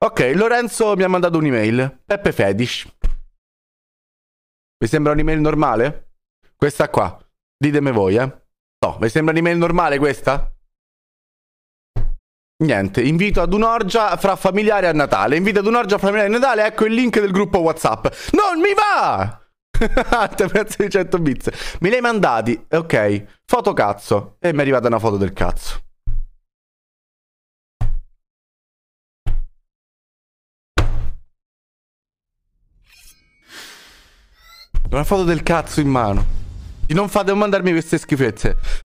Ok, Lorenzo mi ha mandato un'email. Peppe Fetish. Vi sembra un'email normale? Questa qua. Ditemi voi, eh. No, vi sembra un'email normale questa? Niente, invito ad un'orgia fra familiari a Natale. Invito ad un'orgia fra familiari a Natale, ecco il link del gruppo WhatsApp. Non mi va! Grazie di 100 bits. Me li hai mandati, ok. Foto cazzo. E mi è arrivata una foto del cazzo. Una foto del cazzo in mano. Di non fate mandarmi queste schifezze.